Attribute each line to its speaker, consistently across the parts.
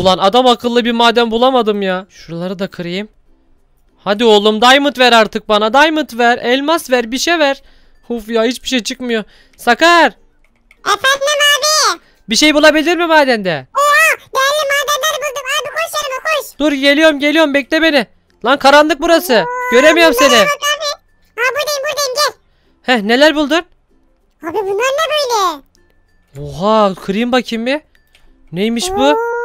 Speaker 1: Ulan adam akıllı bir maden bulamadım ya. Şuraları da kırayım. Hadi oğlum diamond ver artık bana. Diamond ver. Elmas ver. Bir şey ver. Uf ya hiçbir şey çıkmıyor. Sakar. Efendim abi. Bir şey bulabilir mi madende? Oha
Speaker 2: değerli madenler buldum.
Speaker 1: Abi koş yanıma koş. Dur geliyorum geliyorum bekle beni. Lan karanlık burası. Oo, Göremiyorum seni. Bak abi.
Speaker 2: Ha buradayım buradayım gel.
Speaker 1: Heh neler buldun? Abi bunlar ne böyle? Oha kırayım bakayım bir. Neymiş Oo. bu?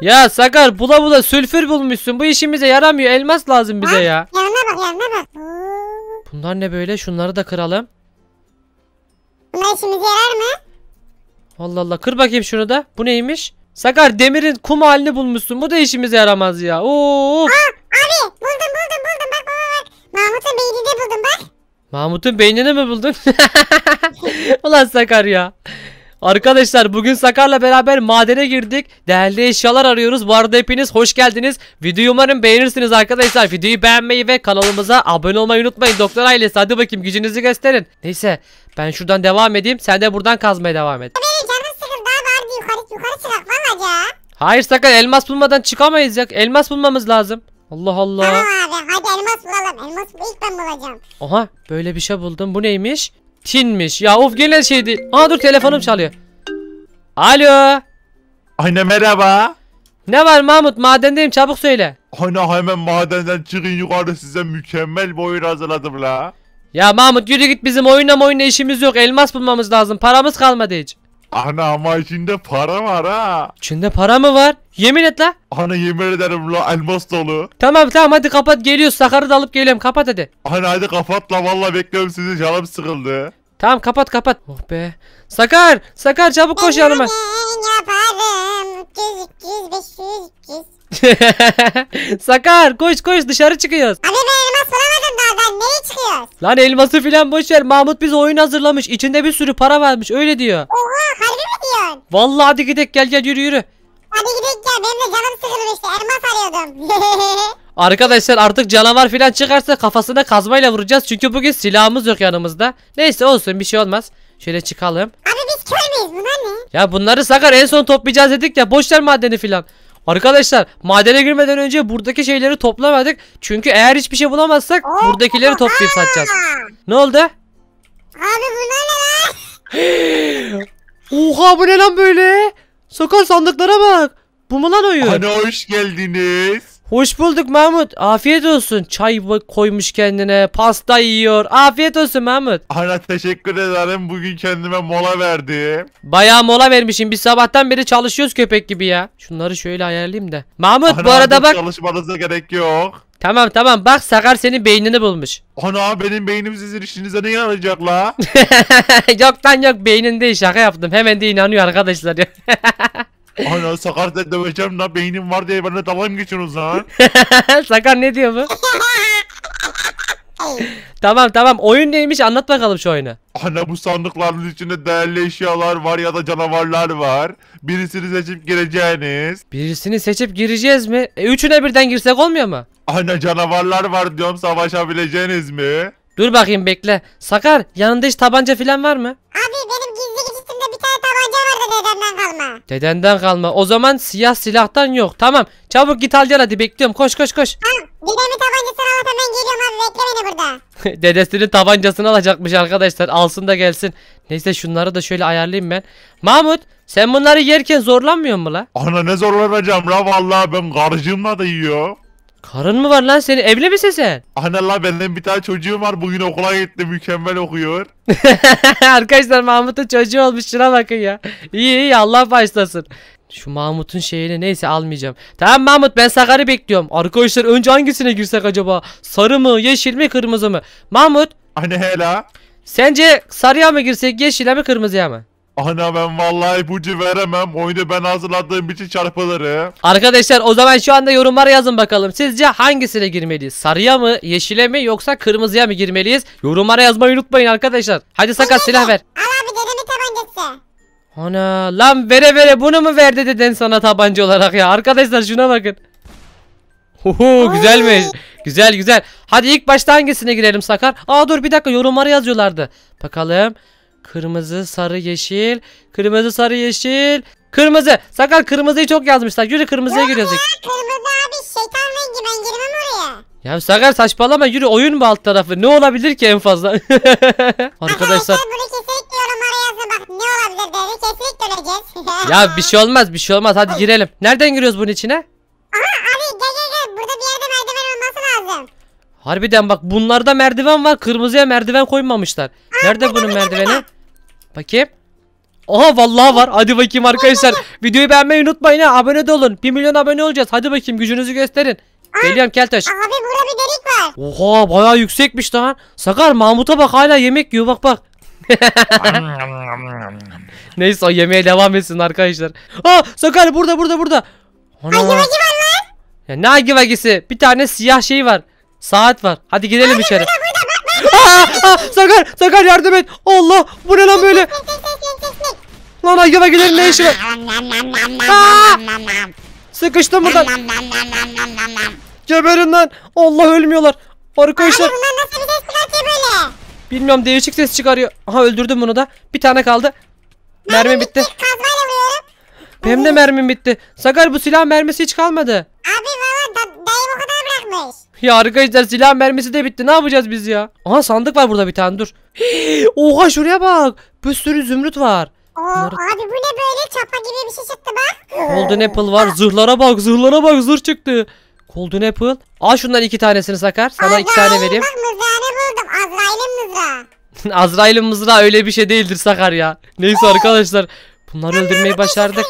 Speaker 1: Ya Sakar bula bula sülfür bulmuşsun. Bu işimize yaramıyor. Elmas lazım bize ya.
Speaker 2: Yanına bak yanına bak.
Speaker 1: Bunlar ne böyle? Şunları da kıralım. Bunlar işimize yarar mı? Allah Allah. Kır bakayım şunu da. Bu neymiş? Sakar demirin kum halini bulmuşsun. Bu da işimize yaramaz ya. Oo. Aa, abi buldum buldum
Speaker 2: buldum. Bak bak bak. Mahmut'un
Speaker 1: beynini buldum bak. Mahmut'un beynini mi buldun? Ulan Sakar ya. Arkadaşlar bugün Sakar'la beraber madene girdik. Değerli eşyalar arıyoruz. Bu arada hepiniz hoş geldiniz. Videoyu umarım beğenirsiniz arkadaşlar. Videoyu beğenmeyi ve kanalımıza abone olmayı unutmayın. Doktor ailesi hadi bakayım gücünüzü gösterin. Neyse ben şuradan devam edeyim. Sen de buradan kazmaya devam et. Hayır Sakar elmas bulmadan çıkamayız ya. Elmas bulmamız lazım. Allah Allah. Tamam abi hadi elmas bulalım. Elmas ilk ben bulacağım. Oha böyle bir şey buldum. Bu neymiş? Tinmiş. Ya of gene şeydi. Aa dur telefonum çalıyor. Alo. Anne merhaba. Ne var Mahmut? Madendeyim çabuk söyle. Anne hemen madenden çıkın yukarı size mükemmel bir oyun hazırladım la. Ya Mahmut yürü git bizim oyunla oyunla işimiz yok. Elmas bulmamız lazım. Paramız kalmadı hiç. Ana ama içinde para var ha. İçinde para mı var? Yemin et la. Ana yemin ederim la elmas dolu. Tamam tamam hadi kapat geliyoruz. Sakarı da alıp geliyorum kapat hadi. Ana hadi kapat la valla bekliyorum sizi canım sıkıldı. Tamam kapat kapat. Oh be. Sakar Sakar çabuk koş yanıma. Sakar koş koş dışarı çıkıyoruz. Abi ben elmas bulamadım daha ben nereye çıkıyoruz? Lan elması filan boş ver. Mahmut bize oyun hazırlamış. İçinde bir sürü para varmış öyle diyor. Oha Vallahi hadi gidelim gel gel yürü yürü. Hadi
Speaker 2: gidelim gel benim de canım sıkılır işte elmas arıyordum.
Speaker 1: Arkadaşlar artık canavar filan çıkarsa kafasına kazmayla vuracağız. Çünkü bugün silahımız yok yanımızda. Neyse olsun bir şey olmaz. Şöyle çıkalım. Abi biz kör müyüz bunlar ne? Ya bunları Sakar en son toplayacağız dedik ya. Boşver madeni filan. Arkadaşlar madene girmeden önce buradaki şeyleri toplamadık. Çünkü eğer hiçbir şey bulamazsak Oo, buradakileri toplayıp satacağız. Ne oldu? Abi bunlar ne lan? Oha bu ne lan böyle? Sokak sandıklara bak. Bu mu lan oyun? Ana hoş geldiniz. Hoş bulduk Mahmut. Afiyet olsun. Çay koymuş kendine. Pasta yiyor. Afiyet olsun Mahmut. Ana teşekkür ederim. Bugün kendime mola verdi. Bayağı mola vermişim. Biz sabahtan beri çalışıyoruz köpek gibi ya. Şunları şöyle ayarlayayım da. Mahmut Ana, bu arada bak. Çalışmanıza gerek yok. Tamam tamam bak Sakar senin beynini bulmuş. Ana benim beynim sizin işinize ne yarayacak la? yok lan yok beyninde şaka yaptım. Hemen de inanıyor arkadaşlar. Ana Sakar döveceğim lan beynim var diye bana dalga mı geçiyorsunuz lan? Sakar ne diyor bu? tamam tamam oyun neymiş anlat bakalım şu oyunu. Ana bu sandıkların içinde değerli eşyalar var ya da canavarlar var. Birisini seçip gireceğiniz. Birisini seçip gireceğiz mi? E, üçüne birden girsek olmuyor mu? Ana canavarlar var diyorum savaşabileceğiniz mi? Dur bakayım bekle. Sakar yanında hiç tabanca falan var mı? Abi benim gizli vardı dedemden kalma. Dedenden kalma. O zaman siyah silahtan yok. Tamam. Çabuk git al gel hadi bekliyorum. Koş koş koş. Al dedemin tabancasını al hemen
Speaker 2: geliyorum abi bekle
Speaker 1: beni burada. Dedesinin tabancasını alacakmış arkadaşlar. Alsın da gelsin. Neyse şunları da şöyle ayarlayayım ben. Mahmut sen bunları yerken zorlanmıyor mu la? Ana ne zorlanacağım la vallahi ben karıcığımla da yiyor. Karın mı var lan seni Evli misin sen? Anne la benden bir tane çocuğum var. Bugün okula gitti. Mükemmel okuyor. Arkadaşlar Mahmut'un çocuğu olmuş. Şuna bakın ya. İyi iyi Allah başlasın. Şu Mahmut'un şeyini neyse almayacağım. Tamam Mahmut ben Sakar'ı bekliyorum. Arkadaşlar önce hangisine girsek acaba? Sarı mı, yeşil mi, kırmızı mı? Mahmut. Anne hela. Sence sarıya mı girsek, yeşile mi, kırmızıya mı? Ana ben vallahi bucu veremem. Oyunu ben hazırladığım bütün çarpıları. Arkadaşlar o zaman şu anda yorumlara yazın bakalım. Sizce hangisine girmeliyiz? Sarıya mı, yeşile mi yoksa kırmızıya mı girmeliyiz? Yorumlara yazmayı unutmayın arkadaşlar. Hadi sakat silah ver. Al abi dedemin tabancası. Ana lan vere vere bunu mu verdi deden sana tabanca olarak ya. Arkadaşlar şuna bakın. Huhu güzelmiş. Güzel güzel. Hadi ilk başta hangisine girelim Sakar? Aa dur bir dakika yorumlara yazıyorlardı. Bakalım. Kırmızı, sarı, yeşil. Kırmızı, sarı, yeşil. Kırmızı. Sakar kırmızıyı çok yazmışlar. Yürü kırmızıya giriyoruz. Kırmızı abi şeytan rengi ben girmem oraya. Ya Sakar saçmalama yürü oyun mu alt tarafı? Ne olabilir ki en fazla? Arkadaşlar. bunu kesinlikle yorumlara yazın bak ne olabilir dedi kesinlikle öleceğiz. ya bir şey olmaz bir şey olmaz hadi girelim. Nereden giriyoruz bunun içine? Aha abi gel gel gel burada bir yerde merdiven olması lazım. Harbiden bak bunlarda merdiven var. Kırmızıya merdiven koymamışlar. Nerede bunun merdiveni? Bakayım. Oha vallahi var. Hadi bakayım arkadaşlar. Videoyu beğenmeyi unutmayın ha. Abone de olun. 1 milyon abone olacağız. Hadi bakayım gücünüzü gösterin. Aa, Geliyorum Keltaş. Abi burada bir delik var. Oha bayağı yüksekmiş lan. Sakar Mahmut'a bak hala yemek yiyor bak bak. Neyse o yemeğe devam etsin arkadaşlar. Aa Sakar burada burada burada. Ana. Hagi var lan. Ya ne hagi Bir tane siyah şey var. Saat var. Hadi gidelim abi, içeri. Burada, Aa, aa, Sakar Sakar yardım et. Allah bu ne lan böyle? Lan ayıla gidelim ne işi var? Aa! Sıkıştım buradan. Geberin lan. Allah ölmüyorlar. Arkadaşlar. Bilmiyorum değişik ses çıkarıyor. Aha öldürdüm bunu da. Bir tane kaldı. Mermi bitti. Benim de mermim bitti. Sakar bu silah mermisi hiç kalmadı. Abi valla
Speaker 2: dayım o kadar yokmuş.
Speaker 1: Ya arkadaşlar silah mermisi de bitti. Ne yapacağız biz ya? Aha sandık var burada bir tane dur. Oha şuraya bak. Bir sürü zümrüt var.
Speaker 2: Oo, Bunları... Abi bu ne böyle çapa gibi bir şey çıktı bak. Golden
Speaker 1: Apple var. Ah. Zırhlara bak zırhlara bak zırh çıktı. Golden Apple. Al şundan iki tanesini Sakar. Sana Azrail, iki tane vereyim. Bak mızrağını buldum. Azrail'in mızrağı. Azrail'in mızrağı öyle bir şey değildir Sakar ya. Neyse arkadaşlar. Bunları öldürmeyi başardık.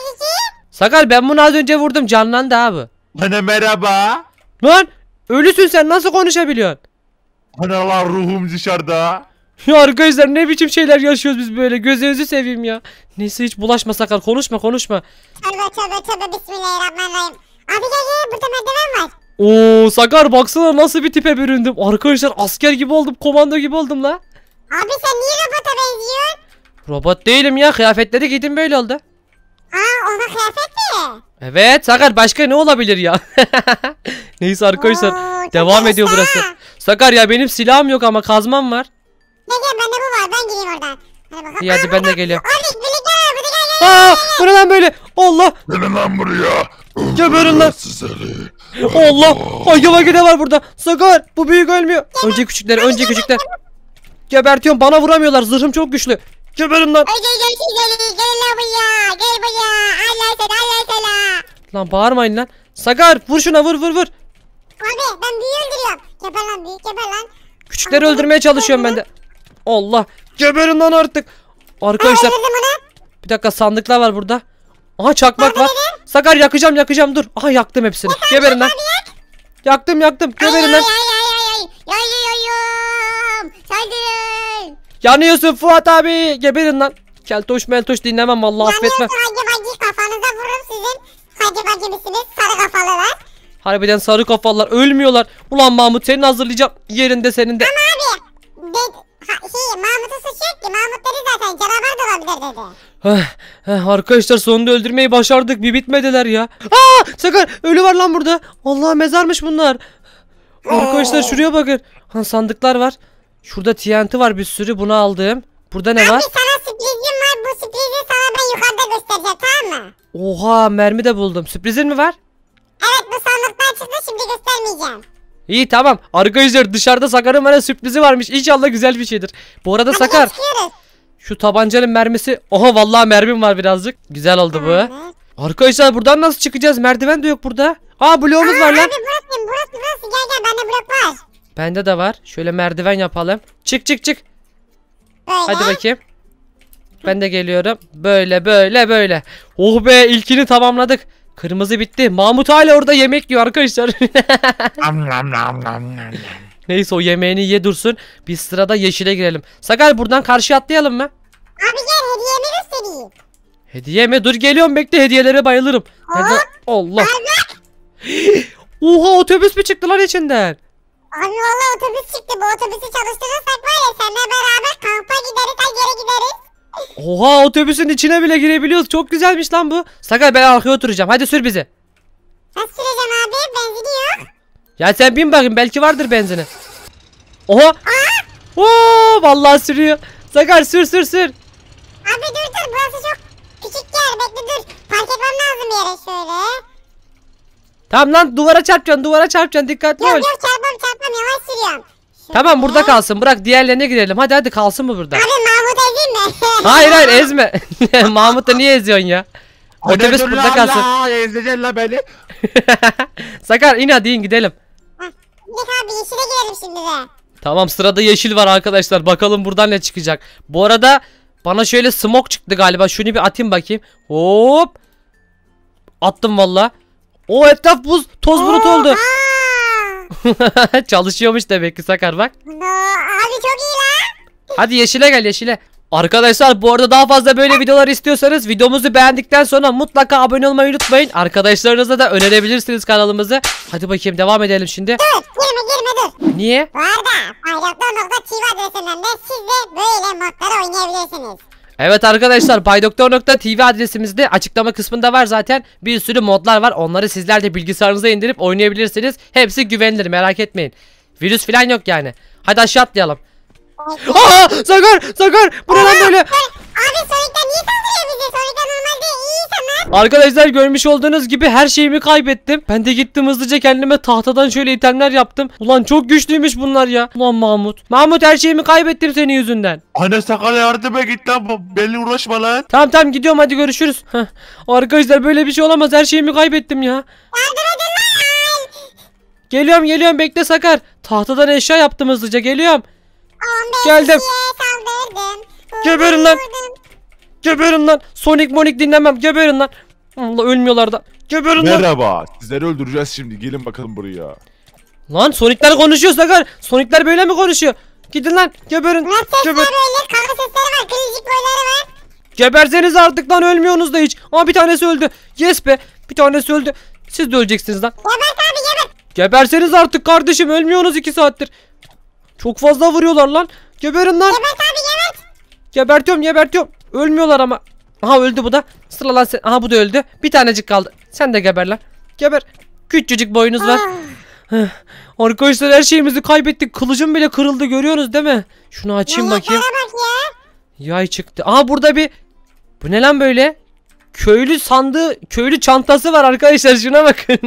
Speaker 1: Sakar ben bunu az önce vurdum. Canlandı abi. Bana merhaba. Lan Ölüsün sen nasıl konuşabiliyorsun? Analar ruhum dışarıda. Ya arkadaşlar ne biçim şeyler yaşıyoruz biz böyle gözünüzü seveyim ya. Neyse hiç bulaşma sakar konuşma konuşma. Tövbe tövbe
Speaker 2: tövbe bismillahirrahmanirrahim. Abi gel gel
Speaker 1: burada merdiven var. Oo Sakar baksana nasıl bir tipe büründüm. Arkadaşlar asker gibi oldum komando gibi oldum la. Abi sen niye robota benziyorsun? Robot değilim ya kıyafetleri giydim böyle oldu. Aa ona kıyafet mi? Evet Sakar başka ne olabilir ya? Neyse arkadaşlar Oo, devam ediyor işte. burası. Sakar ya benim silahım yok ama kazmam var. Ne gel bende bu var ben gireyim oradan. Hadi İyi hadi Aa, ben de geliyorum. Orada birlikte var burada gel gel. Aa bu böyle? Allah. Gelin lan buraya. Geberin lan. Allah. Ay yava gide var burada. Sakar bu büyük ölmüyor. Önce küçükler önce küçükler. Gebertiyorum bana vuramıyorlar zırhım çok güçlü. Geberin lan. Öyle, öyle, öyle, öyle, Lan bağırmayın lan. Sakar vur şuna vur vur vur.
Speaker 2: Abi ben büyüğü öldürüyorum. Geber lan büyük
Speaker 1: geber lan. Küçükleri Abi, öldürmeye çalışıyorum ben de. Allah. Geberin lan artık. Arkadaşlar. Aa, bir dakika sandıklar var burada. Aha çakmak var. Sakar yakacağım yakacağım dur. Aha yaktım hepsini. Geberin lan. Yaktım yaktım. Geberin lan. Yanıyorsun Fuat abi. Geberin lan. Keltoş meltoş dinlemem vallahi affetme. Yanıyorsun hacı bacı kafanıza vururum
Speaker 2: sizin acaba gibisiniz sarı kafalılar.
Speaker 1: Harbiden sarı kafalılar ölmüyorlar. Ulan Mahmut senin hazırlayacağım yerinde senin de. Ama
Speaker 2: abi de, ha, şey, Mahmut'u suç ki Mahmut dedi zaten canavar da olabilir
Speaker 1: dedi. Heh, heh, arkadaşlar sonunda öldürmeyi başardık bir bitmediler ya. Aa sakın ölü var lan burada. Allah mezarmış bunlar.
Speaker 2: Arkadaşlar şuraya
Speaker 1: bakın. Ha, sandıklar var. Şurada TNT var bir sürü bunu aldım. Burada ne Abi var? sana
Speaker 2: sürprizi sana ben yukarıda
Speaker 1: göstereceğim tamam mı? Oha mermi de buldum. Sürprizin mi var?
Speaker 2: Evet bu sandıktan çıktı şimdi göstermeyeceğim.
Speaker 1: İyi tamam. Arkadaşlar dışarıda Sakar'ın bana sürprizi varmış. İnşallah güzel bir şeydir. Bu arada Hadi Sakar. Şu tabancanın mermisi. Oha vallahi mermim var birazcık. Güzel oldu bu. Tamam. Arkadaşlar buradan nasıl çıkacağız? Merdiven de yok burada. Aa bloğumuz Aa, var lan. Abi burası, burası, burası. Gel gel bende blok var. Bende de var. Şöyle merdiven yapalım. Çık çık çık. Böyle. Hadi bakayım ben de geliyorum. Böyle böyle böyle. Oh be ilkini tamamladık. Kırmızı bitti. Mahmut hala orada yemek yiyor arkadaşlar. nam Neyse o yemeğini ye dursun. Biz sırada yeşile girelim. Sakar buradan karşı atlayalım mı? Abi gel hediyemi göstereyim. Hediye mi? Dur geliyorum bekle hediyelere bayılırım. Nerede? Allah. Oha otobüs mü çıktı lan içinden?
Speaker 2: Abi valla otobüs çıktı. Bu otobüsü çalıştırırsak var seninle beraber kampa gideriz ha geri gideriz.
Speaker 1: Oha otobüsün içine bile girebiliyoruz. Çok güzelmiş lan bu. Sakar ben arkaya oturacağım. Hadi sür bizi. Nasıl süreceğim abi? Benzini yok. Ya sen bin bakayım belki vardır benzini. Oha. Aa! Oo vallahi sürüyor. Sakar sür sür sür.
Speaker 2: Abi dur dur burası çok küçük yer. Bekle dur. Park etmem lazım yere şöyle.
Speaker 1: Tamam lan duvara çarpacaksın duvara çarpacaksın dikkatli yok, ol. Yok yok çarpmam çarpmam yavaş sürüyorum. Tamam burada kalsın. Bırak diğerlerine gidelim. Hadi hadi kalsın mı burada? Abi Mahmut ezeyim mi? Hayır hayır ezme. Mahmut'u niye eziyorsun ya? Otobüs burada lan kalsın. la,
Speaker 2: Ezeceksin la beni.
Speaker 1: Sakar inat in gidelim.
Speaker 2: Git abi yeşile girelim şimdi de.
Speaker 1: Tamam sırada yeşil var arkadaşlar. Bakalım buradan ne çıkacak. Bu arada bana şöyle smoke çıktı galiba. Şunu bir atayım bakayım. Hop. Attım valla. O etraf buz. Toz bulut oldu. Oha! Çalışıyormuş demek ki Sakar bak. Abi çok iyi lan. Hadi yeşile gel yeşile. Arkadaşlar bu arada daha fazla böyle videolar istiyorsanız videomuzu beğendikten sonra mutlaka abone olmayı unutmayın. Arkadaşlarınıza da önerebilirsiniz kanalımızı. Hadi bakayım devam edelim şimdi. Dur girme girme dur. Niye? Bu
Speaker 2: arada bayraklar.tv adresinden de siz de böyle modları oynayabilirsiniz.
Speaker 1: Evet arkadaşlar paydoktor.tv adresimizde açıklama kısmında var zaten. Bir sürü modlar var. Onları sizler de bilgisayarınıza indirip oynayabilirsiniz. Hepsi güvenilir merak etmeyin. Virüs falan yok yani. Hadi aşağı atlayalım. Aa Sakar! Sakar! Buradan böyle... Abi
Speaker 2: Sonic'ten niye saldırıyor bize? Sonic'ten
Speaker 1: Arkadaşlar görmüş olduğunuz gibi her şeyimi kaybettim. Ben de gittim hızlıca kendime tahtadan şöyle itemler yaptım. Ulan çok güçlüymüş bunlar ya. Ulan Mahmut. Mahmut her şeyimi kaybettim senin yüzünden. Anne sakal yardıma git lan. beni uğraşma lan. Tamam tamam gidiyorum hadi görüşürüz. Arkadaşlar böyle bir şey olamaz. Her şeyimi kaybettim ya. Geliyorum geliyorum bekle Sakar. Tahtadan eşya yaptım hızlıca geliyorum. Geldim. kişiye saldırdım. Geberin lan. Geberin lan. Sonic Monik dinlemem. Geberin lan. Allah ölmüyorlar da. Geberin lan. Merhaba. Sizleri öldüreceğiz şimdi. Gelin bakalım buraya. Lan Sonic'ler konuşuyor Sakar. Sonic'ler böyle mi konuşuyor? Gidin lan. Geberin. Lan sesler Geber. öyle. Kavga sesleri var. Kırıcık boyları var. Geberseniz artık lan ölmüyorsunuz da hiç. Ama bir tanesi öldü. Yes be. Bir tanesi öldü. Siz de öleceksiniz lan. Gebert abi gebert. Geberseniz artık kardeşim ölmüyorsunuz iki saattir. Çok fazla vuruyorlar lan. Geberin lan. Gebert abi gebert. Gebertiyorum gebertiyorum. Ölmüyorlar ama. Aha öldü bu da. Sıra lan sen. Aha bu da öldü. Bir tanecik kaldı. Sen de geber lan. Geber. Küçücük boyunuz var. Arkadaşlar her şeyimizi kaybettik. Kılıcım bile kırıldı görüyorsunuz değil mi? Şunu açayım bakayım. Yay çıktı. Aha burada bir bu ne lan böyle? Köylü sandığı, köylü çantası var arkadaşlar şuna bakın.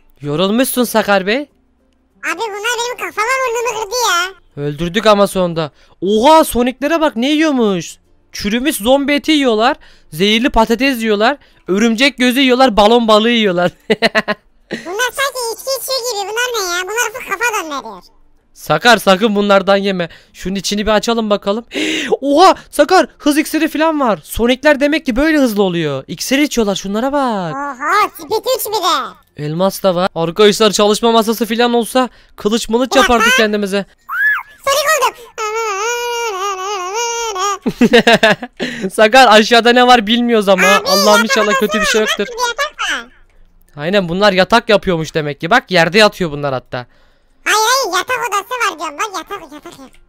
Speaker 1: Yorulmuşsun Sakar Bey. Abi bunlar benim kafama burnumu kırdı ya. Öldürdük ama sonda. Oha soniklere bak ne yiyormuş. Çürümüş zombi eti yiyorlar. Zehirli patates yiyorlar. Örümcek gözü yiyorlar. Balon balığı yiyorlar.
Speaker 2: Bunlar sanki içki içiyor gibi. Bunlar ne ya? Bunlar bu kafa döndürüyor.
Speaker 1: Sakar sakın bunlardan yeme. Şunun içini bir açalım bakalım. Oha Sakar hız iksiri falan var. Sonikler demek ki böyle hızlı oluyor. İksir içiyorlar şunlara bak.
Speaker 2: Oha spit 3 bir de.
Speaker 1: Elmas da var. Arkadaşlar çalışma masası falan olsa kılıç mılıç yapardık kendimize. Sonic oldum. Sakar aşağıda ne var bilmiyoruz ama. Abi, Allah'ım inşallah kötü bir şey yoktur. Aynen bunlar yatak yapıyormuş demek ki. Bak yerde yatıyor bunlar hatta.
Speaker 2: Hayır hayır yatak odası var diyorum. Bak
Speaker 1: yatak yatak yatak.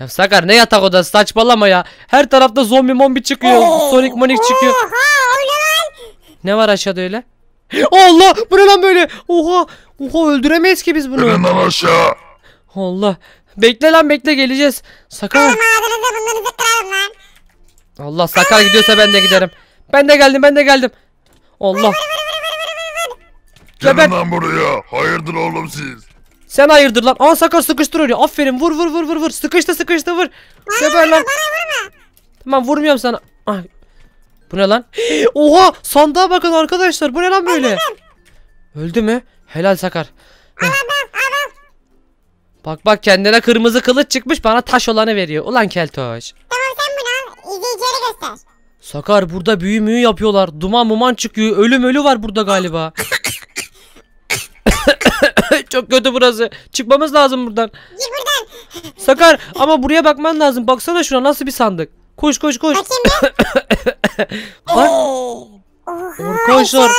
Speaker 1: Ya Sakar ne yatak odası saçmalama ya. Her tarafta zombi mombi çıkıyor. Oo. Sonic monik çıkıyor. Oha, ne var aşağıda öyle? Allah bu ne lan böyle? Oha. Oha öldüremeyiz ki biz bunu. İnin aşağı. Allah. Bekle lan bekle geleceğiz. Sakar. Allah Sakar gidiyorsa ben de giderim. Ben de geldim ben de geldim. Allah. Gelin Geber. lan buraya. Hayırdır oğlum siz? Sen hayırdır lan. Aa Sakar sıkıştırıyor. oraya. Aferin vur vur vur vur vur. Sıkıştı sıkıştı vur. Geber lan. Tamam vurmuyorum sana. Ah. Bu ne lan? Oha sandığa bakın arkadaşlar. Bu ne lan böyle? Öldü mü? Helal Sakar. Al, al, Bak bak kendine kırmızı kılıç çıkmış bana taş olanı veriyor. Ulan keltoş. Tamam sen bunu al. İzleyicilere göster. Sakar burada büyü müyü yapıyorlar. Duman muman çıkıyor. Ölüm ölü var burada galiba. Çok kötü burası. Çıkmamız lazım buradan. Gir buradan. Sakar ama buraya bakman lazım. Baksana şuna nasıl bir sandık. Koş koş koş. Bakayım bir. Bak. Oha, Arkadaşlar. işlere bak.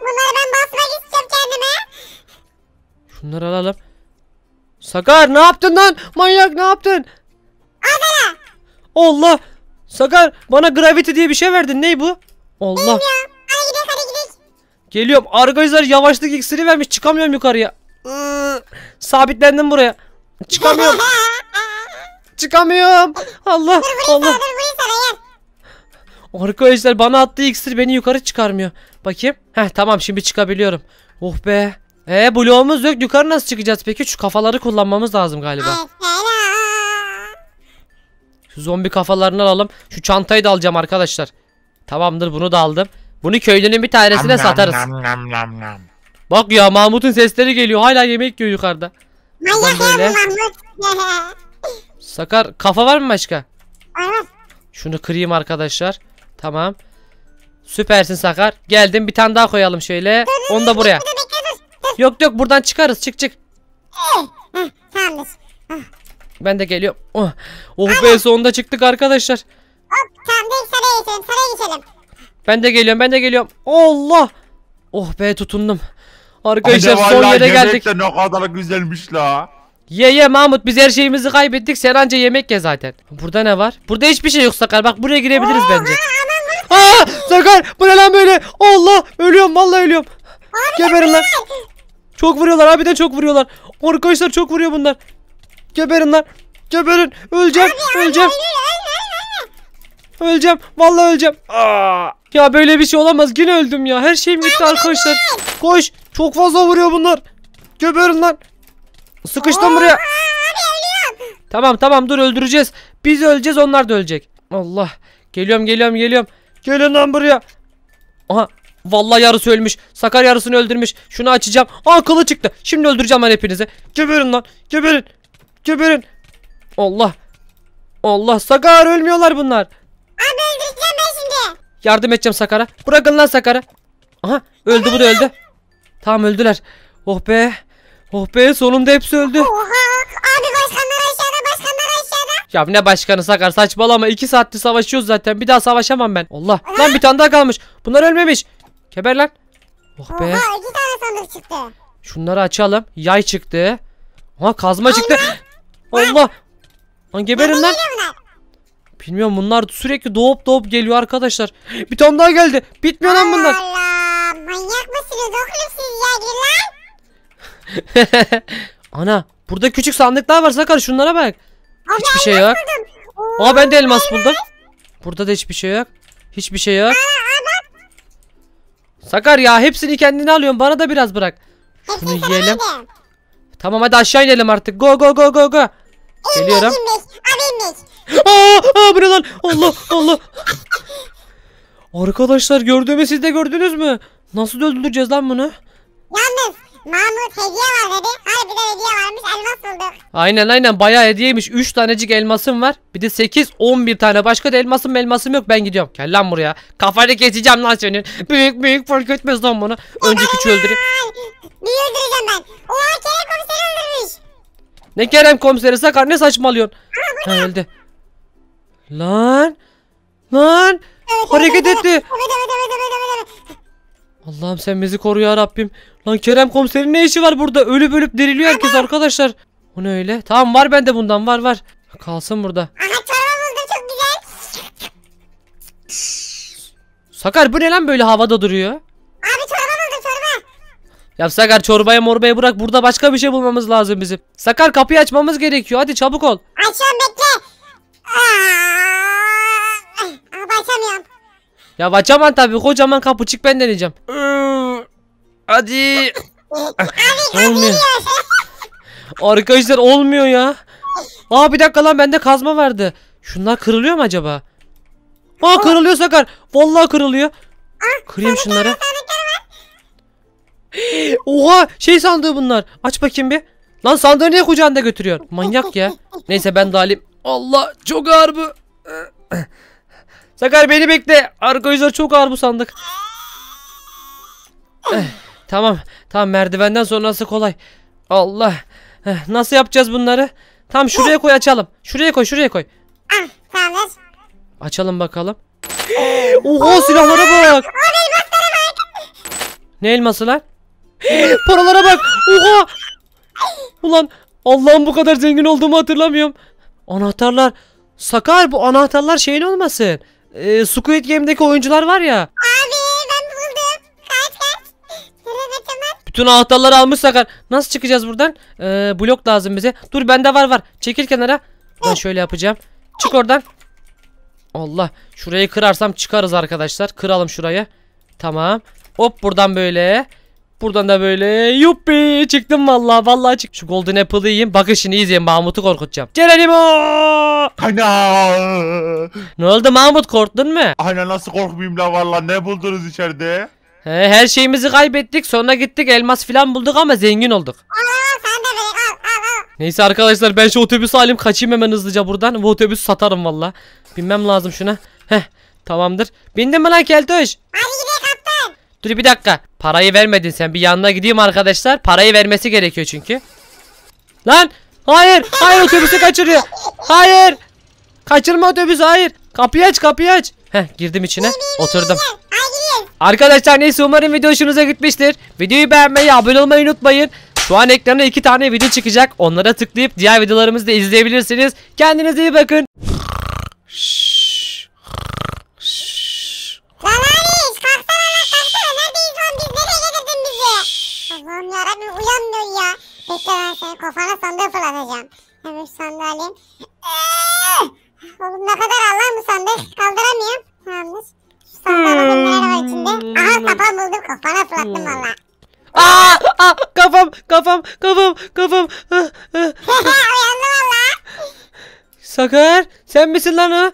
Speaker 1: Bunları ben basmak istiyorum kendime. Şunları alalım. Sakar ne yaptın lan? Manyak ne yaptın? Adana. Allah. Sakar bana gravity diye bir şey verdin. Ne bu? Allah. Bilmiyorum. Hadi gidelim hadi gidelim. Geliyorum. Arkadaşlar yavaşlık iksiri vermiş. Çıkamıyorum yukarıya. Iı, hmm. sabitlendim buraya. Çıkamıyorum. Çıkamıyorum. Allah. Allah. Arkadaşlar bana attığı iksir beni yukarı çıkarmıyor. Bakayım. Heh tamam şimdi çıkabiliyorum. Oh be. Ee bloğumuz yok. Yukarı nasıl çıkacağız peki? Şu kafaları kullanmamız lazım galiba. Şu zombi kafalarını alalım. Şu çantayı da alacağım arkadaşlar. Tamamdır bunu da aldım. Bunu köylünün bir tanesine satarız. Bak ya Mahmut'un sesleri geliyor. Hala yemek yiyor yukarıda. Sakar kafa var mı başka? Şunu kırayım arkadaşlar. Tamam. Süpersin Sakar. Geldim bir tane daha koyalım şöyle. Onu da buraya. Yok yok buradan çıkarız çık çık. Tamamdır. Ben de geliyorum. Oh, oh be sonunda çıktık arkadaşlar. Hop
Speaker 2: tamam saraya geçelim saraya geçelim.
Speaker 1: Ben de geliyorum ben de geliyorum. Allah. Oh be tutundum. Arkadaşlar Hadi son yere geldik. de ne kadar güzelmiş la. Ye ye Mahmut biz her şeyimizi kaybettik. Sen anca yemek ye zaten. Burada ne var? Burada hiçbir şey yok Sakar. Bak buraya girebiliriz bence. Aa, Sakar bu ne lan böyle? Allah ölüyorum vallahi ölüyorum. Geberin lan. Çok vuruyorlar abi harbiden çok vuruyorlar. Arkadaşlar çok vuruyor bunlar. Geberin lan. Geberin. Öleceğim. Abi, öleceğim. Abi, Öleceğim. Vallahi öleceğim. Aa. Ya böyle bir şey olamaz. Yine öldüm ya. Her şeyim gitti arkadaşlar. Koş. Çok fazla vuruyor bunlar. Geberin lan. Sıkıştım Oo, buraya. Abi, tamam tamam dur öldüreceğiz. Biz öleceğiz onlar da ölecek. Allah. Geliyorum geliyorum geliyorum. Gelin lan buraya. Aha Vallahi yarısı ölmüş. Sakar yarısını öldürmüş. Şunu açacağım. Aa kılı çıktı. Şimdi öldüreceğim ben hepinizi. Geberin lan. Geberin. Geberin. Allah. Allah Sakar ölmüyorlar bunlar. Abi
Speaker 2: öldüreceğim ben şimdi.
Speaker 1: Yardım edeceğim Sakar'a. Bırakın lan Sakar'ı. Aha öldü bu da öldü. Tamam öldüler. Oh be. Oh be sonunda hepsi öldü. Oha. Abi başkanlar aşağıda başkanlar aşağıda. Ya ne başkanı Sakar saçmalama. 2 saattir savaşıyoruz zaten. Bir daha savaşamam ben. Allah. Lan bir tane daha kalmış. Bunlar ölmemiş. Geber lan. Oh be. Oha
Speaker 2: iki tane sandık
Speaker 1: çıktı. Şunları açalım. Yay çıktı. Ha kazma Aynen. çıktı. Allah. Lan geberin lan. Bilmiyorum bunlar sürekli doğup doğup geliyor arkadaşlar. Bir tane daha geldi. Bitmiyor lan bunlar. Allah manyak mısınız oğlum ya lan. Ana burada küçük sandıklar var Sakar şunlara bak. Abi hiçbir şey yok. Buldum. Aa ben de elmas, buldum. Burada da hiçbir şey yok. Hiçbir şey yok. Aa, Sakar ya hepsini kendine alıyorsun. Bana da biraz bırak. Şunu yiyelim. Tamam hadi aşağı inelim artık. Go go go go go. İnmiş, Geliyorum. inmiş, al inmiş. Aa, aa bu ne lan? Allah Allah. Arkadaşlar gördüğümü siz de gördünüz mü? Nasıl öldüreceğiz lan bunu? Yalnız Mahmut hediye var dedi. bir
Speaker 2: de
Speaker 1: hediye varmış elmas bulduk. Aynen aynen bayağı hediyeymiş. 3 tanecik elmasım var. Bir de 8 11 tane. Başka da elmasım elmasım yok. Ben gidiyorum. Gel lan buraya. kafayı keseceğim lan senin. Büyük büyük fark etmez lan bunu. Önce küçüğü öldüreyim.
Speaker 2: Niye öldüreceğim ben? Oha Kerem komiseri öldürmüş.
Speaker 1: Ne Kerem komiseri Sakar ne saçmalıyorsun? Ha, öldü. Lan. Lan. Evet, Hareket evet, etti. Evet, evet, evet, evet, evet. Allah'ım sen bizi koru ya Rabbim. Lan Kerem komiserin ne işi var burada? Ölüp ölüp diriliyor herkes arkadaşlar. o ne öyle? Tamam var bende bundan var var. Kalsın burada. çorba buldum çok güzel. Sakar bu ne lan böyle havada duruyor? Abi
Speaker 2: çorba buldum çorba.
Speaker 1: Ya Sakar çorbaya morbaya bırak burada başka bir şey bulmamız lazım bizim. Sakar kapıyı açmamız gerekiyor hadi çabuk ol.
Speaker 2: Açıyorum bekle. Aa, açamıyorum.
Speaker 1: Ya açaman tabii kocaman kapı çık ben deneyeceğim. Ee, Hadi. olmuyor. Arkadaşlar olmuyor ya. Aa bir dakika lan bende kazma vardı. Şunlar kırılıyor mu acaba? Aa kırılıyor Sakar. Vallahi kırılıyor. Kırayım şunları. Oha şey sandığı bunlar. Aç bakayım bir. Lan sandığı niye kucağında götürüyorsun? Manyak ya. Neyse ben de Allah çok ağır bu. Sakar beni bekle. Arkadaşlar çok ağır bu sandık. Tamam. Tamam merdivenden sonrası kolay. Allah. Heh, nasıl yapacağız bunları? Tam şuraya koy açalım. Şuraya koy şuraya koy. Açalım bakalım. Oha silahlara bak. Ne elması lan? Paralara bak. Oha. Ulan Allah'ım bu kadar zengin olduğumu hatırlamıyorum. Anahtarlar. Sakar bu anahtarlar şeyin olmasın. Ee, Squid Game'deki oyuncular var ya. Abi Bütün anahtarları almış Sakar. Nasıl çıkacağız buradan? Ee, blok lazım bize. Dur bende var var. Çekil kenara. Ben şöyle yapacağım. Çık oradan. Allah. Şurayı kırarsam çıkarız arkadaşlar. Kıralım şurayı. Tamam. Hop buradan böyle. Buradan da böyle yuppi çıktım vallahi vallahi çık. Şu golden apple'ı yiyeyim. Bakın şimdi izleyin Mahmut'u korkutacağım. Cerenimo! Ana! Ne oldu Mahmut korktun mu? Ana nasıl korkmayayım la vallahi ne buldunuz içeride? He, her şeyimizi kaybettik sonra gittik elmas filan bulduk ama zengin olduk. Neyse arkadaşlar ben şu otobüsü alayım kaçayım hemen hızlıca buradan. Bu otobüsü satarım valla. Binmem lazım şuna. Heh tamamdır. Bindin mi lan Keltoş? Hadi gidelim kaptan. Dur bir dakika. Parayı vermedin sen. Bir yanına gideyim arkadaşlar. Parayı vermesi gerekiyor çünkü. Lan hayır hayır otobüsü kaçırıyor. Hayır. Kaçırma otobüsü hayır. Kapıyı aç kapıyı aç. Heh girdim içine. Oturdum. Arkadaşlar neyse umarım video hoşunuza gitmiştir. Videoyu beğenmeyi, abone olmayı unutmayın. Şu an ekrana iki tane video çıkacak. Onlara tıklayıp diğer videolarımızı da izleyebilirsiniz. Kendinize iyi bakın.
Speaker 2: Allah'ım yarabbim uyanmıyor ya. Bekle ben senin kafana sandığı fırlatacağım. Hemen sandalyem. Oğlum ne kadar ağlar bu sandık? Kaldıramıyorum. Tamamdır. Şu sandığa içinde. Aha hmm. kafa buldum
Speaker 1: kafana fırlattım hmm. valla. Aa, kafam kafam kafam kafam. Ah, ah. Uyandı valla. Sakar sen misin lan o?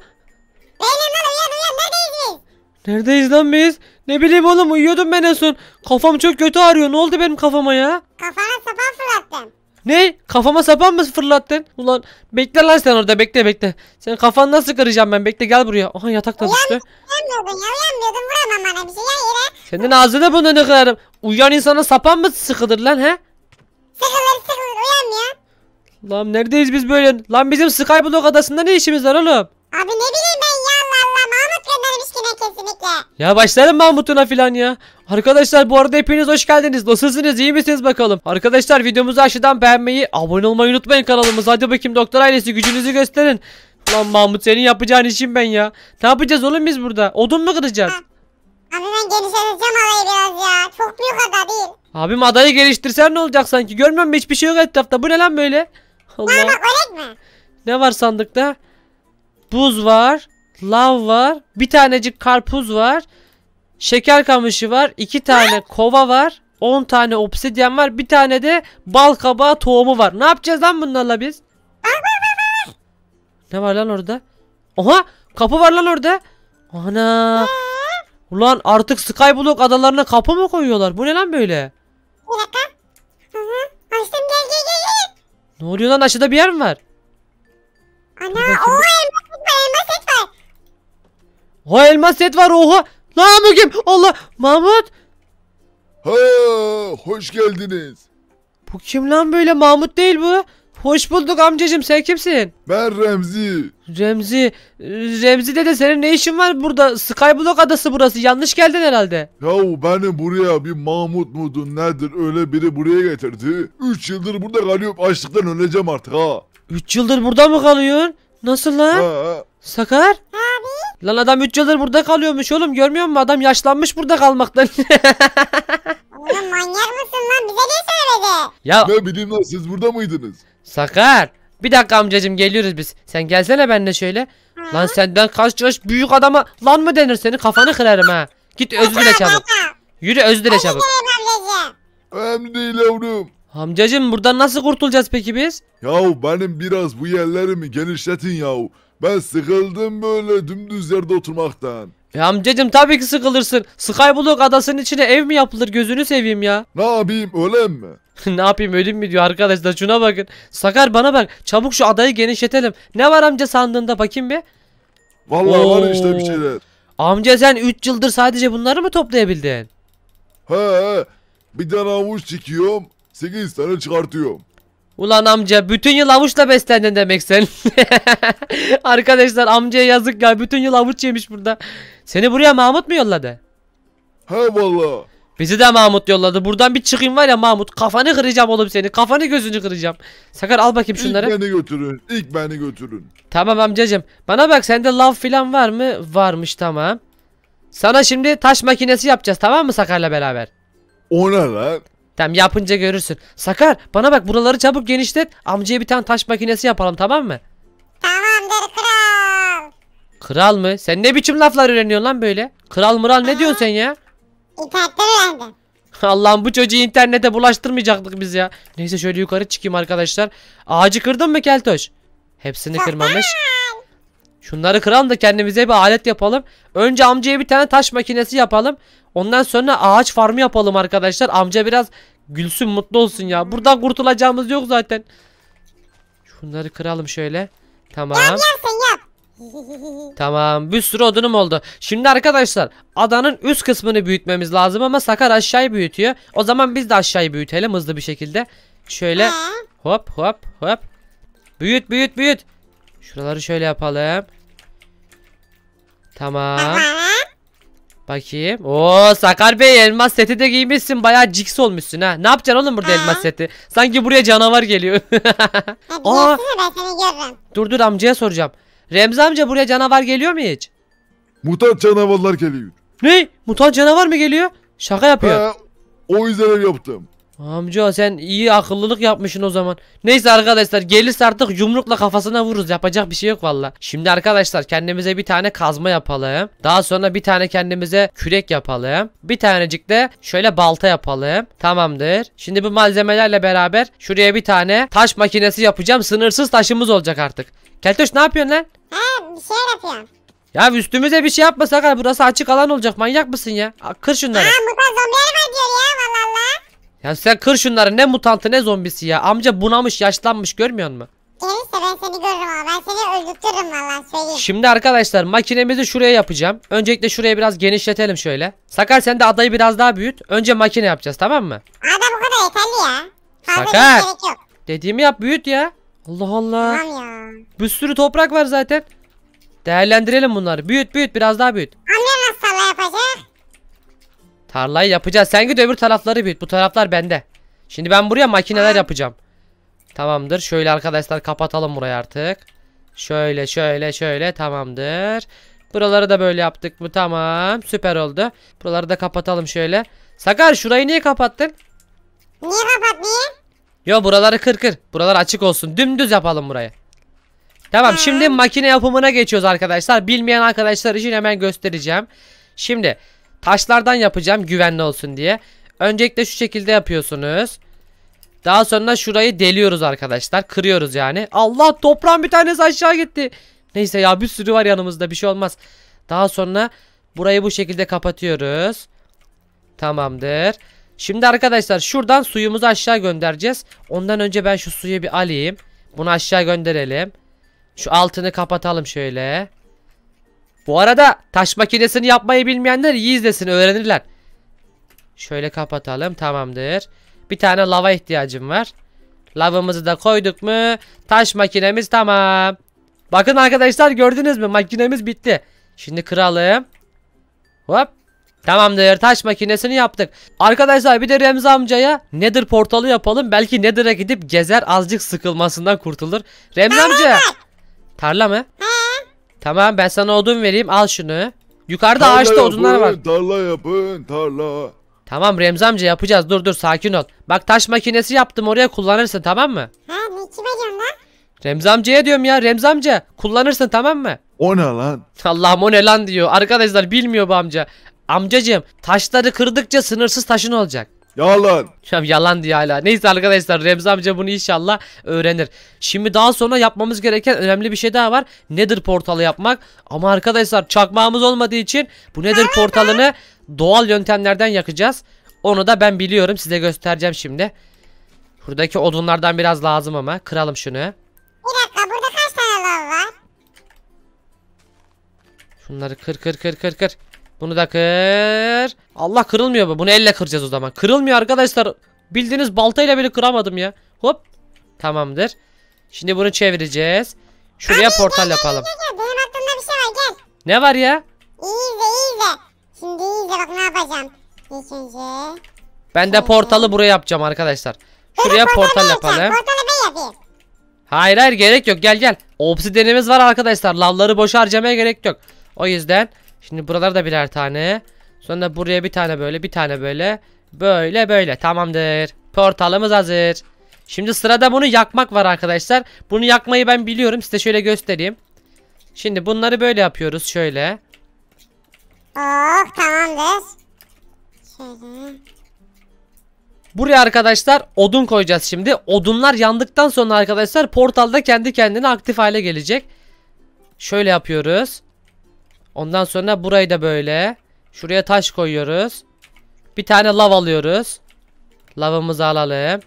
Speaker 1: Benim lan uyan uyan neredeyiz biz? Neredeyiz lan biz? Ne bileyim oğlum uyuyordum ben en son. Kafam çok kötü ağrıyor. Ne oldu benim kafama ya? Kafana sapan fırlattım. Ne? Kafama sapan mı fırlattın? Ulan bekle lan sen orada bekle bekle. Senin kafan nasıl kıracağım ben? Bekle gel buraya. Aha yatakta Uyan, düştü. Uyanmıyordun ya uyanmıyordun. Vuramam bana bir ya yere. Senin ağzını bunu ne kırarım. Uyan insana sapan mı sıkılır lan he? Sıkılır sıkılır uyanmıyor. Lan neredeyiz biz böyle? Lan bizim Skyblock adasında ne işimiz var oğlum? Abi ne bileyim ben ya Allah Allah. Mahmut göndermiş yine kesin. Ya başlayalım Mahmut'una filan ya. Arkadaşlar bu arada hepiniz hoş geldiniz. Nasılsınız? İyi misiniz bakalım? Arkadaşlar videomuzu aşağıdan beğenmeyi, abone olmayı unutmayın kanalımıza. Hadi bakayım doktor ailesi gücünüzü gösterin. Lan Mahmut senin yapacağın işim ben ya. Ne yapacağız oğlum biz burada? Odun mu kıracağız? Abi ben
Speaker 2: geliştireceğim adayı biraz ya. Çok büyük
Speaker 1: ada değil. Abim adayı geliştirsen ne olacak sanki? Görmüyor Hiçbir şey yok etrafta. Bu ne lan böyle? Allah. Ne var sandıkta? Buz var lav var. Bir tanecik karpuz var. Şeker kamışı var. iki tane kova var. 10 tane obsidyen var. Bir tane de bal kabağı tohumu var. Ne yapacağız lan bunlarla biz? ne var lan orada? Oha kapı var lan orada. Ana. Ulan artık Skyblock adalarına kapı mı koyuyorlar? Bu ne lan böyle? Açtım gel gel gel. Ne oluyor lan aşağıda bir yer mi var?
Speaker 2: Ana o
Speaker 1: o elmas set var oha. Namık'ım Allah. Mahmut. Ha hoş geldiniz. Bu kim lan böyle Mahmut değil bu. Hoş bulduk amcacım sen kimsin? Ben Remzi. Remzi. Remzi dede senin ne işin var burada? Skyblock adası burası yanlış geldin herhalde.
Speaker 2: Yahu beni
Speaker 1: buraya bir Mahmut mudur nedir öyle biri buraya getirdi. 3 yıldır burada kalıyorum açlıktan öleceğim artık ha. 3 yıldır burada mı kalıyorsun? Nasıl lan? Ha, ha. Sakar? Abi. Lan adam 3 yıldır burada kalıyormuş oğlum görmüyor musun? Adam yaşlanmış burada kalmaktan. Oğlum manyak mısın lan? Bize niye söylemedi? ya Ne bileyim lan siz burada mıydınız? Sakar. Bir dakika amcacım geliyoruz biz. Sen gelsene benimle şöyle. Lan senden kaç yaş büyük adama lan mı denir seni kafanı kırarım ha. Git özür dile çabuk. Yürü özür dile çabuk. Ablacığım. Önemli değil yavrum. Amcacım buradan nasıl kurtulacağız peki biz? Yahu benim biraz bu yerlerimi genişletin yahu. Ben sıkıldım böyle dümdüz yerde oturmaktan. Ya e amcacım tabii ki sıkılırsın. Skyblock adasının içine ev mi yapılır gözünü seveyim ya. Ne yapayım ölem mi? ne yapayım ölüm mü diyor arkadaşlar şuna bakın. Sakar bana bak çabuk şu adayı genişletelim. Ne var amca sandığında bakayım bir. Vallahi Oo. var işte bir şeyler. Amca sen 3 yıldır sadece bunları mı toplayabildin? He he. Bir tane avuç çekiyorum. 8 tane çıkartıyorum. Ulan amca bütün yıl avuçla beslendin demek sen. Arkadaşlar amcaya yazık ya bütün yıl avuç yemiş burada. Seni buraya Mahmut mu yolladı? He valla. Bizi de Mahmut yolladı. Buradan bir çıkayım var ya Mahmut. Kafanı kıracağım oğlum seni. Kafanı gözünü kıracağım. Sakar al bakayım şunları. İlk beni götürün. İlk beni götürün. Tamam amcacım. Bana bak sende lav filan var mı? Varmış tamam. Sana şimdi taş makinesi yapacağız tamam mı Sakar'la beraber? O ne lan? Tamam yapınca görürsün. Sakar bana bak buraları çabuk genişlet. Amcaya bir tane taş makinesi yapalım tamam mı? Tamamdır kral. Kral mı? Sen ne biçim laflar öğreniyorsun lan böyle? Kral mural, ne diyorsun sen ya? İnternetten öğrendim. Allah'ım bu çocuğu internete bulaştırmayacaktık biz ya. Neyse şöyle yukarı çıkayım arkadaşlar. Ağacı kırdın mı Keltoş? Hepsini Çok kırmamış. Var. Şunları kıralım da kendimize bir alet yapalım. Önce amcaya bir tane taş makinesi yapalım. Ondan sonra ağaç farmı yapalım arkadaşlar. Amca biraz gülsün mutlu olsun ya. Buradan kurtulacağımız yok zaten. Şunları kıralım şöyle. Tamam. Yap yapsın yap. tamam bir sürü odunum oldu. Şimdi arkadaşlar adanın üst kısmını büyütmemiz lazım ama Sakar aşağıyı büyütüyor. O zaman biz de aşağıyı büyütelim hızlı bir şekilde. Şöyle ee? hop hop hop. Büyüt büyüt büyüt. Şuraları şöyle yapalım. Tamam. Bakayım. Oo Sakar Bey elmas seti de giymişsin. Bayağı ciks olmuşsun ha. Ne yapacaksın oğlum burada Aa. elmas seti? Sanki buraya canavar geliyor. Aa. ben seni görürüm. Dur dur amcaya soracağım. Remzi amca buraya canavar geliyor mu hiç? Mutant canavarlar geliyor. Ne? Mutant canavar mı geliyor? Şaka yapıyor. Ha, o yüzden yaptım. Amca sen iyi akıllılık yapmışsın o zaman. Neyse arkadaşlar gelirse artık yumrukla kafasına vururuz. Yapacak bir şey yok valla. Şimdi arkadaşlar kendimize bir tane kazma yapalım. Daha sonra bir tane kendimize kürek yapalım. Bir tanecik de şöyle balta yapalım. Tamamdır. Şimdi bu malzemelerle beraber şuraya bir tane taş makinesi yapacağım. Sınırsız taşımız olacak artık. Keltoş ne yapıyorsun lan? Ha bir şey yapıyorum. Ya üstümüze bir şey yapma Sakar. Burası açık alan olacak. Manyak mısın ya? Kır şunları. Aa burada zombiler var diyor ya. Ya sen kır şunları ne mutantı ne zombisi ya. Amca bunamış yaşlanmış görmüyor musun? Gelirse ben seni görürüm ama ben seni öldürtürüm vallahi söyleyeyim. Şimdi arkadaşlar makinemizi şuraya yapacağım. Öncelikle şuraya biraz genişletelim şöyle. Sakar sen de adayı biraz daha büyüt. Önce makine yapacağız tamam mı? Adam
Speaker 2: o kadar yeterli ya.
Speaker 1: Fazla Sakar. gerek yok. Dediğimi yap büyüt ya. Allah Allah. Tamam ya. Bir sürü toprak var zaten. Değerlendirelim bunları. Büyüt büyüt biraz daha büyüt. Ama Tarlayı yapacağız. Sen git öbür tarafları büyüt. Bu taraflar bende. Şimdi ben buraya makineler yapacağım. Tamamdır. Şöyle arkadaşlar kapatalım burayı artık. Şöyle şöyle şöyle tamamdır. Buraları da böyle yaptık mı tamam. Süper oldu. Buraları da kapatalım şöyle. Sakar şurayı niye kapattın? Niye kapatmayayım? Yo buraları kır kır. Buralar açık olsun. Dümdüz yapalım burayı. Tamam şimdi makine yapımına geçiyoruz arkadaşlar. Bilmeyen arkadaşlar için hemen göstereceğim. Şimdi Taşlardan yapacağım güvenli olsun diye. Öncelikle şu şekilde yapıyorsunuz. Daha sonra şurayı deliyoruz arkadaşlar. Kırıyoruz yani. Allah toprağın bir tanesi aşağı gitti. Neyse ya bir sürü var yanımızda bir şey olmaz. Daha sonra burayı bu şekilde kapatıyoruz. Tamamdır. Şimdi arkadaşlar şuradan suyumuzu aşağı göndereceğiz. Ondan önce ben şu suyu bir alayım. Bunu aşağı gönderelim. Şu altını kapatalım şöyle. Bu arada taş makinesini yapmayı bilmeyenler iyi izlesin öğrenirler. Şöyle kapatalım tamamdır. Bir tane lava ihtiyacım var. Lavamızı da koyduk mu taş makinemiz tamam. Bakın arkadaşlar gördünüz mü makinemiz bitti. Şimdi kıralım. Hop. Tamamdır taş makinesini yaptık. Arkadaşlar bir de Remzi amcaya Nether portalı yapalım. Belki Nether'a gidip gezer azıcık sıkılmasından kurtulur. Remzi amca. Tarla mı? Tamam ben sana odun vereyim al şunu. Yukarıda tarla ağaçta yapın, odunlar var.
Speaker 2: Tarla yapın tarla.
Speaker 1: Tamam Remzi amca yapacağız dur dur sakin ol. Bak taş makinesi yaptım oraya kullanırsın tamam mı? Ha ne kime diyorsun lan? Remzi amcaya diyorum ya Remzi amca kullanırsın tamam mı? O ne lan? Allah'ım o ne lan diyor. Arkadaşlar bilmiyor bu amca. Amcacığım taşları kırdıkça sınırsız taşın olacak. Yalan. Ya yalan diye hala. Neyse arkadaşlar Remzi amca bunu inşallah öğrenir. Şimdi daha sonra yapmamız gereken önemli bir şey daha var. Nedir portalı yapmak? Ama arkadaşlar çakmağımız olmadığı için bu nedir portalını doğal yöntemlerden yakacağız. Onu da ben biliyorum size göstereceğim şimdi. Buradaki odunlardan biraz lazım ama. Kıralım şunu. Bir
Speaker 2: dakika burada kaç tane lav var?
Speaker 1: Şunları kır kır kır kır kır. Bunu da kır. Allah kırılmıyor bu. Bunu elle kıracağız o zaman. Kırılmıyor arkadaşlar. Bildiğiniz baltayla bile kıramadım ya. Hop. Tamamdır. Şimdi bunu çevireceğiz. Şuraya Abi, portal gel, yapalım. Gel, gel, gel. Benim aklımda
Speaker 2: bir şey var gel. Ne var ya? İyi izle Şimdi iyi bak ne yapacağım. İlk
Speaker 1: Ben de portalı buraya yapacağım arkadaşlar. Şuraya Benim portal yapalım. Portalı ben yapayım. Hayır hayır gerek yok gel gel. Obsidenimiz var arkadaşlar. Lavları boş harcamaya gerek yok. O yüzden Şimdi buralarda birer tane. Sonra buraya bir tane böyle bir tane böyle. Böyle böyle tamamdır. Portalımız hazır. Şimdi sırada bunu yakmak var arkadaşlar. Bunu yakmayı ben biliyorum. Size şöyle göstereyim. Şimdi bunları böyle yapıyoruz. Şöyle.
Speaker 2: Oh tamamdır. Şöyle.
Speaker 1: Buraya arkadaşlar odun koyacağız şimdi. Odunlar yandıktan sonra arkadaşlar portalda kendi kendine aktif hale gelecek. Şöyle yapıyoruz. Ondan sonra burayı da böyle. Şuraya taş koyuyoruz. Bir tane lav alıyoruz. Lavımızı alalım.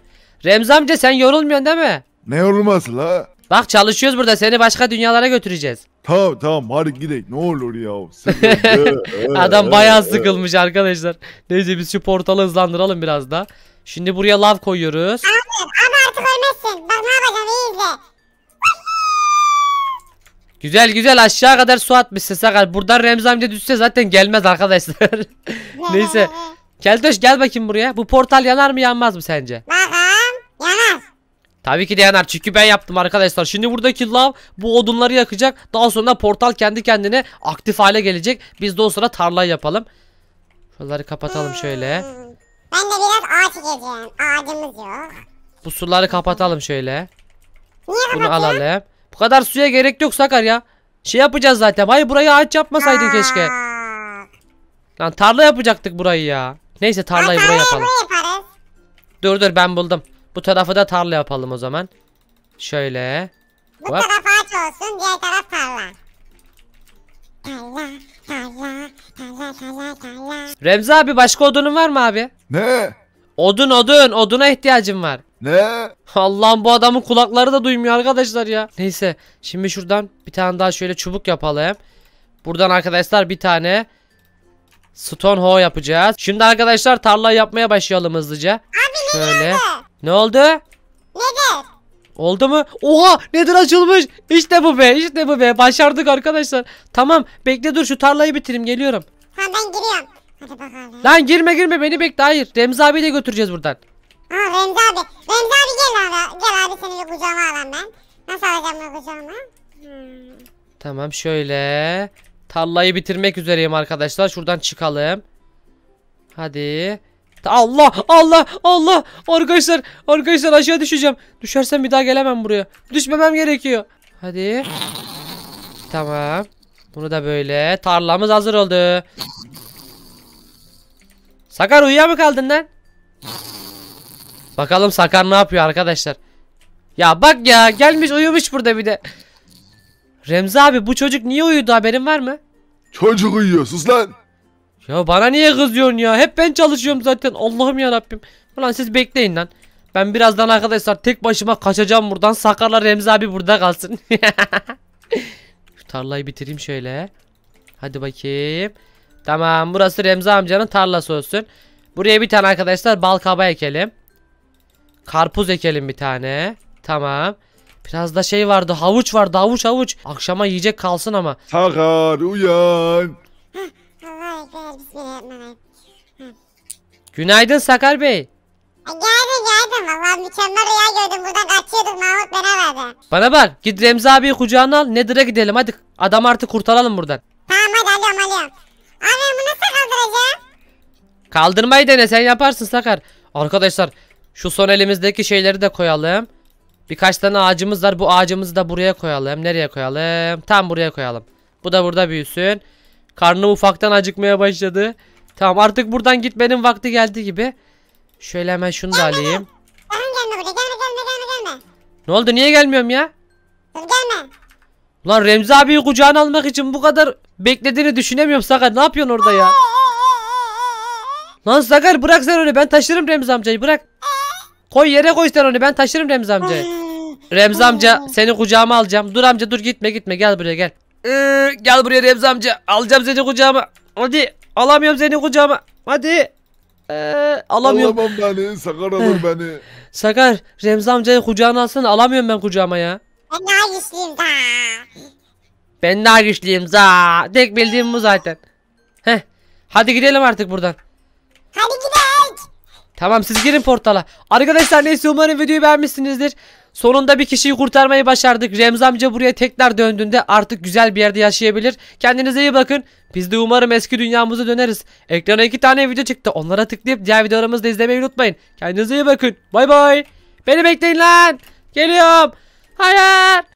Speaker 1: Remzi amca sen yorulmuyorsun değil mi? Ne yorulması la? Bak çalışıyoruz burada seni başka dünyalara götüreceğiz. Tamam tamam hadi gidelim ne olur ya. Adam bayağı sıkılmış arkadaşlar. Neyse biz şu portalı hızlandıralım biraz da. Şimdi buraya lav koyuyoruz. Abi, abi artık
Speaker 2: ölmezsin. Bak ne yapacağım iyi
Speaker 1: Güzel güzel aşağı kadar su atmışsın Sakar. Buradan Remzi amca düşse zaten gelmez arkadaşlar. Neyse. Keltoş gel bakayım buraya. Bu portal yanar mı yanmaz mı sence? Bakalım yanar. Tabii ki de yanar çünkü ben yaptım arkadaşlar. Şimdi buradaki lav bu odunları yakacak. Daha sonra portal kendi kendine aktif hale gelecek. Biz de o sıra tarla yapalım. Şuraları kapatalım hmm. şöyle.
Speaker 2: Ben de biraz ağaç geleceğim. Ağacımız yok.
Speaker 1: Bu suları kapatalım şöyle. Niye Bunu alalım. Bu kadar suya gerek yok Sakar ya. Şey yapacağız zaten. Hayır burayı ağaç yapmasaydın keşke. Lan tarla yapacaktık burayı ya. Neyse tarlayı buraya yapalım. Dur dur ben buldum. Bu tarafı da tarla yapalım o zaman. Şöyle. Bu Hop. taraf
Speaker 2: ağaç olsun diğer taraf tarla. Tarla
Speaker 1: Remzi abi başka odunun var mı abi? Ne? Odun odun oduna ihtiyacım var. Ne? Allah'ım bu adamın kulakları da duymuyor arkadaşlar ya. Neyse şimdi şuradan bir tane daha şöyle çubuk yapalım. Buradan arkadaşlar bir tane stone hoe yapacağız. Şimdi arkadaşlar tarla yapmaya başlayalım hızlıca. Abi ne oldu? Ne oldu? Nedir? Oldu mu? Oha nedir açılmış? İşte bu be işte bu be başardık arkadaşlar. Tamam bekle dur şu tarlayı bitireyim geliyorum. Ha ben giriyorum. Hadi bakalım. Lan girme girme beni bekle hayır. Remzi abi de götüreceğiz buradan. Ha Remzi abi. Remzi abi gel
Speaker 2: abi. Gel abi seni bir kucağıma alayım ben. Nasıl alacağım bunu kucağıma? Hmm.
Speaker 1: Tamam şöyle. Tarlayı bitirmek üzereyim arkadaşlar. Şuradan çıkalım. Hadi. Allah Allah Allah arkadaşlar arkadaşlar aşağı düşeceğim. Düşersem bir daha gelemem buraya. Düşmemem gerekiyor. Hadi. Tamam. Bunu da böyle. Tarlamız hazır oldu. Sakar uyuya mı kaldın lan? Bakalım Sakar ne yapıyor arkadaşlar. Ya bak ya gelmiş uyumuş burada bir de. Remzi abi bu çocuk niye uyudu haberin var mı? Çocuk uyuyor sus lan. Ya bana niye kızıyorsun ya? Hep ben çalışıyorum zaten. Allah'ım ya Rabbim. Ulan siz bekleyin lan. Ben birazdan arkadaşlar tek başıma kaçacağım buradan. Sakarla Remzi abi burada kalsın. Şu tarlayı bitireyim şöyle. Hadi bakayım. Tamam burası Remzi amcanın tarlası olsun. Buraya bir tane arkadaşlar bal kaba ekelim. Karpuz ekelim bir tane. Tamam. Biraz da şey vardı havuç vardı havuç havuç. Akşama yiyecek kalsın ama. Sakar uyan. Günaydın Sakar Bey. E,
Speaker 2: geldim geldim valla mükemmel rüya gördüm buradan kaçıyordum Mahmut bana verdi.
Speaker 1: Bana bak git Remzi abiyi kucağına al Nedir'e gidelim hadi adam artık kurtaralım buradan.
Speaker 2: Tamam hadi alıyorum alıyorum. Abi bunu nasıl
Speaker 1: kaldıracağım? Kaldırmayı dene sen yaparsın Sakar. Arkadaşlar şu son elimizdeki şeyleri de koyalım. Birkaç tane ağacımız var. Bu ağacımızı da buraya koyalım. Nereye koyalım? Tam buraya koyalım. Bu da burada büyüsün. Karnım ufaktan acıkmaya başladı. Tamam artık buradan gitmenin vakti geldi gibi. Şöyle hemen şunu da alayım. Gel. gelme buraya. Gelme gelme gelme gelme. Ne oldu? Niye gelmiyorum ya? Dur gelme. Ulan Remzi abiyi kucağına almak için bu kadar beklediğini düşünemiyorum Sakar. Ne yapıyorsun orada ya? Lan Sakar bırak sen öyle. Ben taşırım Remzi amcayı. Bırak. Koy yere koy sen onu ben taşırım Remzi amca. Remzi amca seni kucağıma alacağım. Dur amca dur gitme gitme gel buraya gel. Ee, gel buraya Remzi amca. Alacağım seni kucağıma. Hadi alamıyorum seni kucağıma. Hadi. Ee, alamıyorum. Alamam beni sakar alır beni. Sakar Remzi amcayı kucağına alsana alamıyorum ben kucağıma ya.
Speaker 2: Ben daha güçlüyüm da.
Speaker 1: Ben daha güçlüyüm za. Tek bildiğim bu zaten. Heh. Hadi gidelim artık buradan. Hadi gidelim. Tamam siz girin portala. Arkadaşlar neyse umarım videoyu beğenmişsinizdir. Sonunda bir kişiyi kurtarmayı başardık. Remzi amca buraya tekrar döndüğünde artık güzel bir yerde yaşayabilir. Kendinize iyi bakın. Biz de umarım eski dünyamıza döneriz. Ekrana iki tane video çıktı. Onlara tıklayıp diğer videolarımızı da izlemeyi unutmayın. Kendinize iyi bakın. Bay bay. Beni bekleyin lan. Geliyorum. Hayır.